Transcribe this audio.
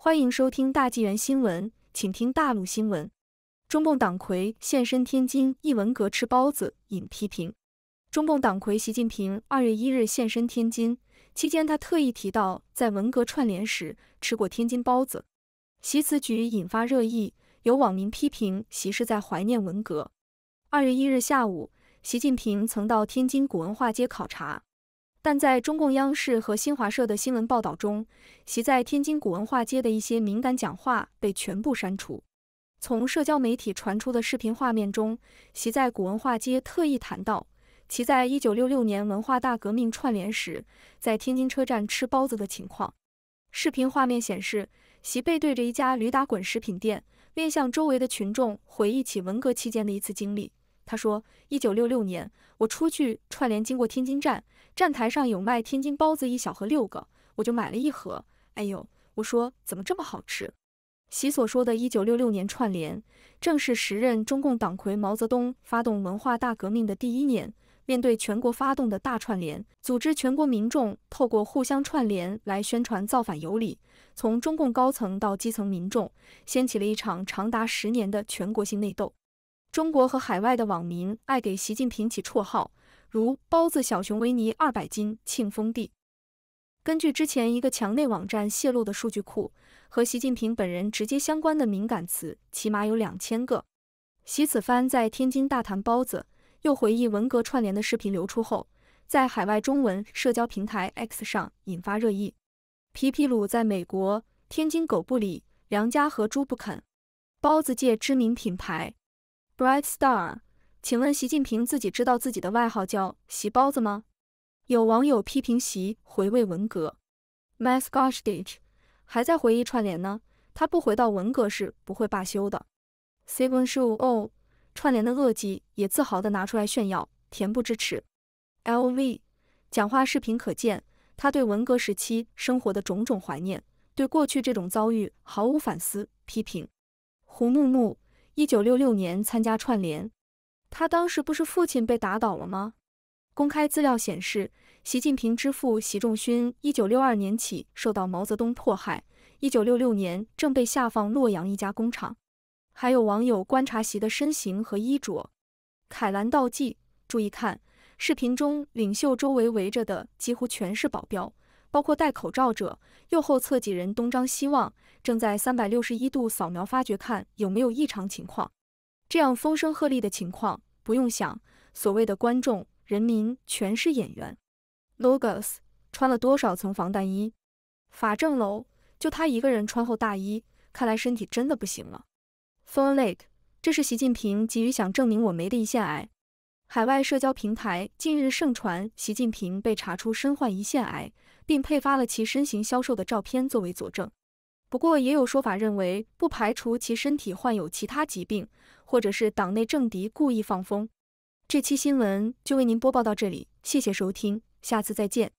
欢迎收听大纪元新闻，请听大陆新闻。中共党魁现身天津一文革吃包子引批评。中共党魁习近平二月一日现身天津期间，他特意提到在文革串联时吃过天津包子，习此举引发热议。有网民批评习是在怀念文革。二月一日下午，习近平曾到天津古文化街考察。但在中共央视和新华社的新闻报道中，其在天津古文化街的一些敏感讲话被全部删除。从社交媒体传出的视频画面中，其在古文化街特意谈到其在一九六六年文化大革命串联时，在天津车站吃包子的情况。视频画面显示，其背对着一家驴打滚食品店，面向周围的群众，回忆起文革期间的一次经历。他说，一九六六年我出去串联，经过天津站，站台上有卖天津包子，一小盒六个，我就买了一盒。哎呦，我说怎么这么好吃！习所说的“一九六六年串联”，正是时任中共党魁毛泽东发动文化大革命的第一年。面对全国发动的大串联，组织全国民众透过互相串联来宣传造反有理，从中共高层到基层民众，掀起了一场长达十年的全国性内斗。中国和海外的网民爱给习近平起绰号，如包子小熊维尼、二百斤庆丰帝。根据之前一个墙内网站泄露的数据库，和习近平本人直接相关的敏感词起码有两千个。习此番在天津大谈包子，又回忆文革串联的视频流出后，在海外中文社交平台 X 上引发热议。皮皮鲁在美国，天津狗不理，梁家河猪不肯，包子界知名品牌。Bright Star，请问习近平自己知道自己的外号叫“习包子”吗？有网友批评习回味文革。My c o s h 还在回忆串联呢，他不回到文革是不会罢休的。Seven s h o oh，串联的恶迹也自豪地拿出来炫耀，恬不知耻。LV，讲话视频可见，他对文革时期生活的种种怀念，对过去这种遭遇毫无反思批评。胡木木。一九六六年参加串联，他当时不是父亲被打倒了吗？公开资料显示，习近平之父习仲勋一九六二年起受到毛泽东迫害，一九六六年正被下放洛阳一家工厂。还有网友观察习的身形和衣着，凯兰道记，注意看视频中领袖周围围着的几乎全是保镖。包括戴口罩者，右后侧几人东张西望，正在三百六十一度扫描发掘，看有没有异常情况。这样风声鹤唳的情况，不用想，所谓的观众人民全是演员。Logos 穿了多少层防弹衣？法政楼就他一个人穿厚大衣，看来身体真的不行了。f u l l e 这是习近平急于想证明我没的胰腺癌。海外社交平台近日盛传，习近平被查出身患胰腺癌。并配发了其身形消瘦的照片作为佐证，不过也有说法认为，不排除其身体患有其他疾病，或者是党内政敌故意放风。这期新闻就为您播报到这里，谢谢收听，下次再见。